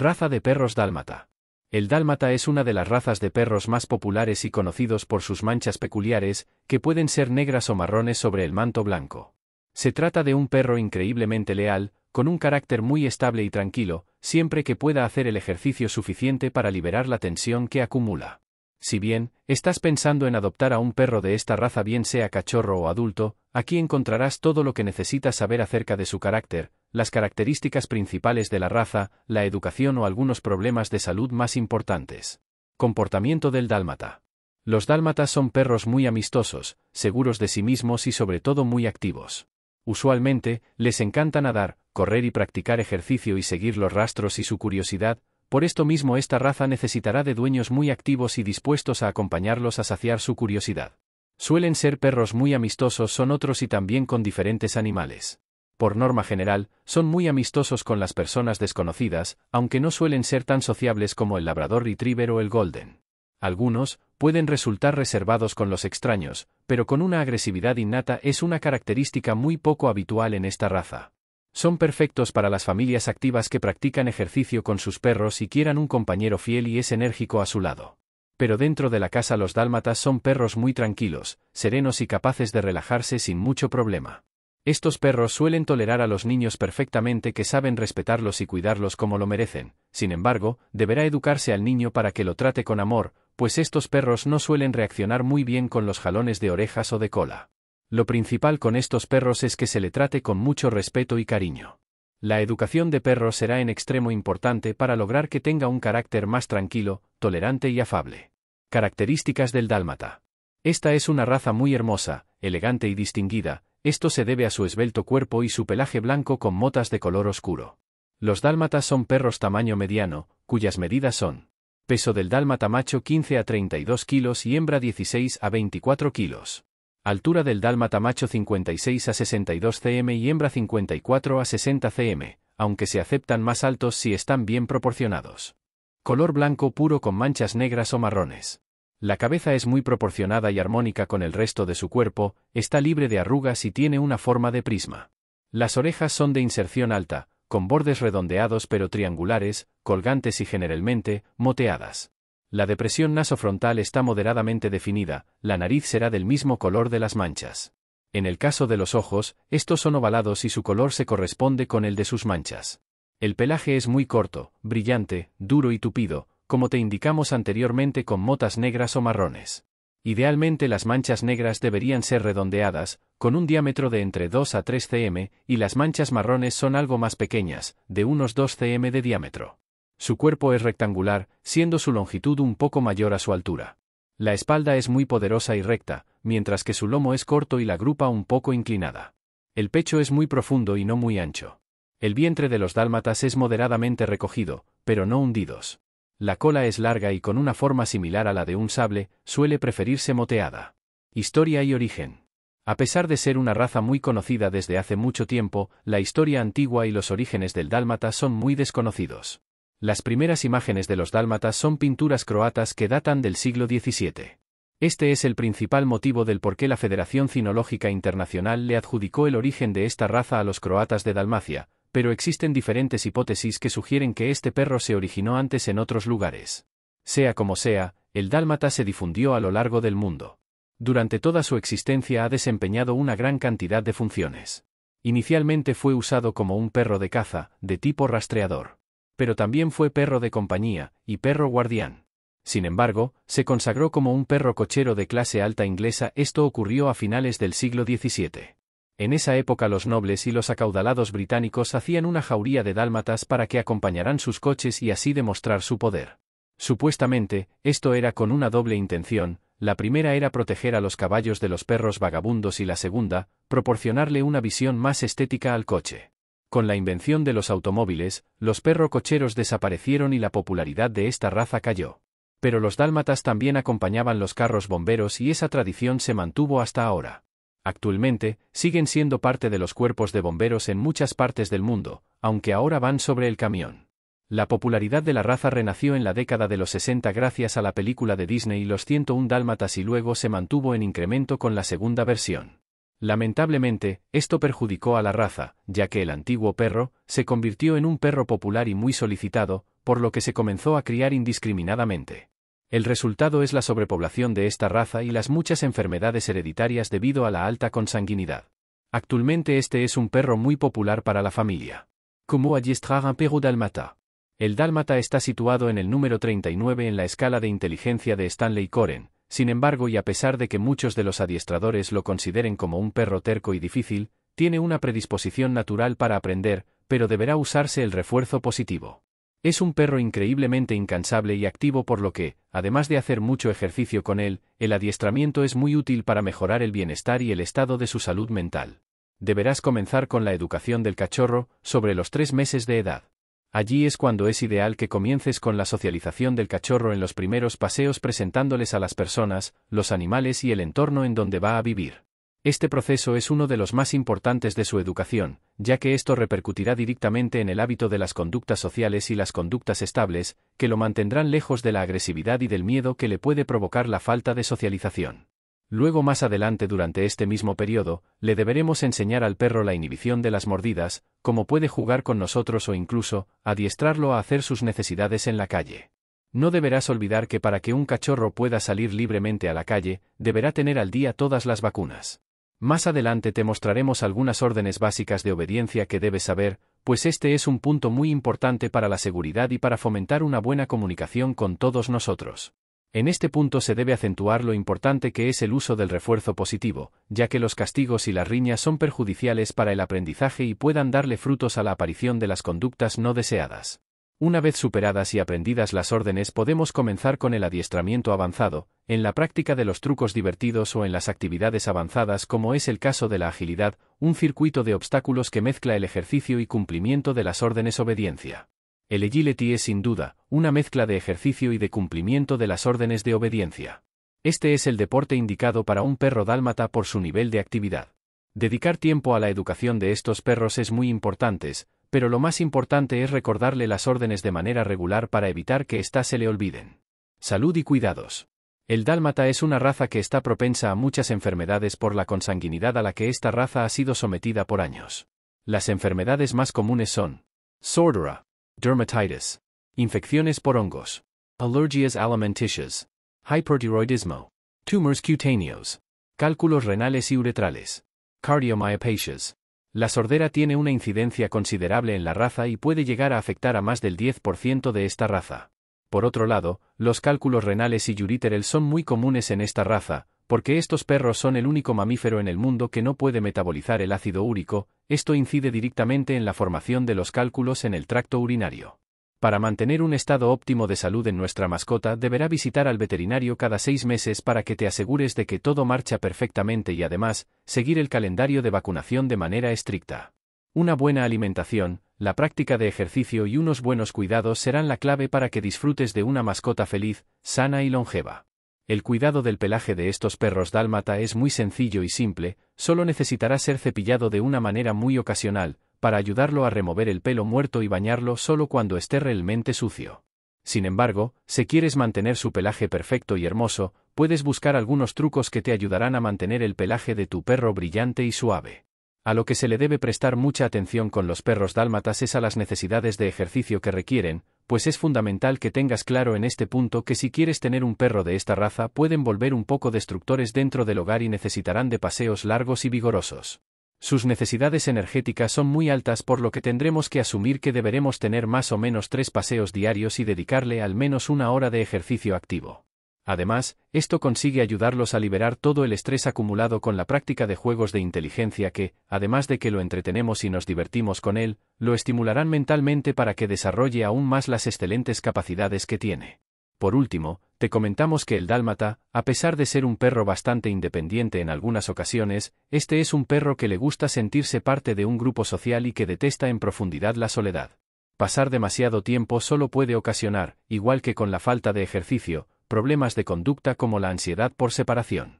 Raza de perros dálmata. El dálmata es una de las razas de perros más populares y conocidos por sus manchas peculiares, que pueden ser negras o marrones sobre el manto blanco. Se trata de un perro increíblemente leal, con un carácter muy estable y tranquilo, siempre que pueda hacer el ejercicio suficiente para liberar la tensión que acumula. Si bien, estás pensando en adoptar a un perro de esta raza bien sea cachorro o adulto, aquí encontrarás todo lo que necesitas saber acerca de su carácter, las características principales de la raza, la educación o algunos problemas de salud más importantes. Comportamiento del dálmata. Los dálmatas son perros muy amistosos, seguros de sí mismos y sobre todo muy activos. Usualmente, les encanta nadar, correr y practicar ejercicio y seguir los rastros y su curiosidad, por esto mismo esta raza necesitará de dueños muy activos y dispuestos a acompañarlos a saciar su curiosidad. Suelen ser perros muy amistosos son otros y también con diferentes animales. Por norma general, son muy amistosos con las personas desconocidas, aunque no suelen ser tan sociables como el labrador retriever o el golden. Algunos, pueden resultar reservados con los extraños, pero con una agresividad innata es una característica muy poco habitual en esta raza. Son perfectos para las familias activas que practican ejercicio con sus perros y quieran un compañero fiel y es enérgico a su lado. Pero dentro de la casa los dálmatas son perros muy tranquilos, serenos y capaces de relajarse sin mucho problema. Estos perros suelen tolerar a los niños perfectamente que saben respetarlos y cuidarlos como lo merecen, sin embargo, deberá educarse al niño para que lo trate con amor, pues estos perros no suelen reaccionar muy bien con los jalones de orejas o de cola. Lo principal con estos perros es que se le trate con mucho respeto y cariño. La educación de perros será en extremo importante para lograr que tenga un carácter más tranquilo, tolerante y afable. Características del dálmata. Esta es una raza muy hermosa, elegante y distinguida, esto se debe a su esbelto cuerpo y su pelaje blanco con motas de color oscuro. Los dálmatas son perros tamaño mediano, cuyas medidas son peso del dálmata macho 15 a 32 kilos y hembra 16 a 24 kilos. Altura del dálmata macho 56 a 62 cm y hembra 54 a 60 cm, aunque se aceptan más altos si están bien proporcionados. Color blanco puro con manchas negras o marrones. La cabeza es muy proporcionada y armónica con el resto de su cuerpo, está libre de arrugas y tiene una forma de prisma. Las orejas son de inserción alta, con bordes redondeados pero triangulares, colgantes y generalmente, moteadas. La depresión nasofrontal está moderadamente definida, la nariz será del mismo color de las manchas. En el caso de los ojos, estos son ovalados y su color se corresponde con el de sus manchas. El pelaje es muy corto, brillante, duro y tupido, como te indicamos anteriormente con motas negras o marrones. Idealmente las manchas negras deberían ser redondeadas, con un diámetro de entre 2 a 3 cm, y las manchas marrones son algo más pequeñas, de unos 2 cm de diámetro. Su cuerpo es rectangular, siendo su longitud un poco mayor a su altura. La espalda es muy poderosa y recta, mientras que su lomo es corto y la grupa un poco inclinada. El pecho es muy profundo y no muy ancho. El vientre de los dálmatas es moderadamente recogido, pero no hundidos. La cola es larga y con una forma similar a la de un sable, suele preferirse moteada. Historia y origen. A pesar de ser una raza muy conocida desde hace mucho tiempo, la historia antigua y los orígenes del dálmata son muy desconocidos. Las primeras imágenes de los dálmatas son pinturas croatas que datan del siglo XVII. Este es el principal motivo del por qué la Federación Cinológica Internacional le adjudicó el origen de esta raza a los croatas de Dalmacia, pero existen diferentes hipótesis que sugieren que este perro se originó antes en otros lugares. Sea como sea, el dálmata se difundió a lo largo del mundo. Durante toda su existencia ha desempeñado una gran cantidad de funciones. Inicialmente fue usado como un perro de caza, de tipo rastreador pero también fue perro de compañía y perro guardián. Sin embargo, se consagró como un perro cochero de clase alta inglesa. Esto ocurrió a finales del siglo XVII. En esa época los nobles y los acaudalados británicos hacían una jauría de dálmatas para que acompañaran sus coches y así demostrar su poder. Supuestamente, esto era con una doble intención, la primera era proteger a los caballos de los perros vagabundos y la segunda, proporcionarle una visión más estética al coche. Con la invención de los automóviles, los perro cocheros desaparecieron y la popularidad de esta raza cayó. Pero los dálmatas también acompañaban los carros bomberos y esa tradición se mantuvo hasta ahora. Actualmente, siguen siendo parte de los cuerpos de bomberos en muchas partes del mundo, aunque ahora van sobre el camión. La popularidad de la raza renació en la década de los 60 gracias a la película de Disney y Los 101 Dálmatas y luego se mantuvo en incremento con la segunda versión. Lamentablemente, esto perjudicó a la raza, ya que el antiguo perro se convirtió en un perro popular y muy solicitado, por lo que se comenzó a criar indiscriminadamente. El resultado es la sobrepoblación de esta raza y las muchas enfermedades hereditarias debido a la alta consanguinidad. Actualmente este es un perro muy popular para la familia. Como adiestrar un perro dálmata. El dálmata está situado en el número 39 en la escala de inteligencia de Stanley Coren, sin embargo y a pesar de que muchos de los adiestradores lo consideren como un perro terco y difícil, tiene una predisposición natural para aprender, pero deberá usarse el refuerzo positivo. Es un perro increíblemente incansable y activo por lo que, además de hacer mucho ejercicio con él, el adiestramiento es muy útil para mejorar el bienestar y el estado de su salud mental. Deberás comenzar con la educación del cachorro, sobre los tres meses de edad. Allí es cuando es ideal que comiences con la socialización del cachorro en los primeros paseos presentándoles a las personas, los animales y el entorno en donde va a vivir. Este proceso es uno de los más importantes de su educación, ya que esto repercutirá directamente en el hábito de las conductas sociales y las conductas estables, que lo mantendrán lejos de la agresividad y del miedo que le puede provocar la falta de socialización. Luego más adelante durante este mismo periodo, le deberemos enseñar al perro la inhibición de las mordidas, cómo puede jugar con nosotros o incluso, adiestrarlo a hacer sus necesidades en la calle. No deberás olvidar que para que un cachorro pueda salir libremente a la calle, deberá tener al día todas las vacunas. Más adelante te mostraremos algunas órdenes básicas de obediencia que debes saber, pues este es un punto muy importante para la seguridad y para fomentar una buena comunicación con todos nosotros. En este punto se debe acentuar lo importante que es el uso del refuerzo positivo, ya que los castigos y las riñas son perjudiciales para el aprendizaje y puedan darle frutos a la aparición de las conductas no deseadas. Una vez superadas y aprendidas las órdenes podemos comenzar con el adiestramiento avanzado, en la práctica de los trucos divertidos o en las actividades avanzadas como es el caso de la agilidad, un circuito de obstáculos que mezcla el ejercicio y cumplimiento de las órdenes obediencia. El agility es sin duda, una mezcla de ejercicio y de cumplimiento de las órdenes de obediencia. Este es el deporte indicado para un perro dálmata por su nivel de actividad. Dedicar tiempo a la educación de estos perros es muy importante, pero lo más importante es recordarle las órdenes de manera regular para evitar que éstas se le olviden. Salud y cuidados. El dálmata es una raza que está propensa a muchas enfermedades por la consanguinidad a la que esta raza ha sido sometida por años. Las enfermedades más comunes son sordera, dermatitis, infecciones por hongos, alergias alimenticias, hipertiroidismo, tumores cutáneos, cálculos renales y uretrales, cardiomyopatias. La sordera tiene una incidencia considerable en la raza y puede llegar a afectar a más del 10% de esta raza. Por otro lado, los cálculos renales y uriterel son muy comunes en esta raza, porque estos perros son el único mamífero en el mundo que no puede metabolizar el ácido úrico, esto incide directamente en la formación de los cálculos en el tracto urinario. Para mantener un estado óptimo de salud en nuestra mascota deberá visitar al veterinario cada seis meses para que te asegures de que todo marcha perfectamente y además, seguir el calendario de vacunación de manera estricta. Una buena alimentación, la práctica de ejercicio y unos buenos cuidados serán la clave para que disfrutes de una mascota feliz, sana y longeva. El cuidado del pelaje de estos perros dálmata es muy sencillo y simple, solo necesitará ser cepillado de una manera muy ocasional, para ayudarlo a remover el pelo muerto y bañarlo solo cuando esté realmente sucio. Sin embargo, si quieres mantener su pelaje perfecto y hermoso, puedes buscar algunos trucos que te ayudarán a mantener el pelaje de tu perro brillante y suave. A lo que se le debe prestar mucha atención con los perros dálmatas es a las necesidades de ejercicio que requieren, pues es fundamental que tengas claro en este punto que si quieres tener un perro de esta raza pueden volver un poco destructores dentro del hogar y necesitarán de paseos largos y vigorosos. Sus necesidades energéticas son muy altas por lo que tendremos que asumir que deberemos tener más o menos tres paseos diarios y dedicarle al menos una hora de ejercicio activo. Además, esto consigue ayudarlos a liberar todo el estrés acumulado con la práctica de juegos de inteligencia que, además de que lo entretenemos y nos divertimos con él, lo estimularán mentalmente para que desarrolle aún más las excelentes capacidades que tiene. Por último, te comentamos que el dálmata, a pesar de ser un perro bastante independiente en algunas ocasiones, este es un perro que le gusta sentirse parte de un grupo social y que detesta en profundidad la soledad. Pasar demasiado tiempo solo puede ocasionar, igual que con la falta de ejercicio, problemas de conducta como la ansiedad por separación.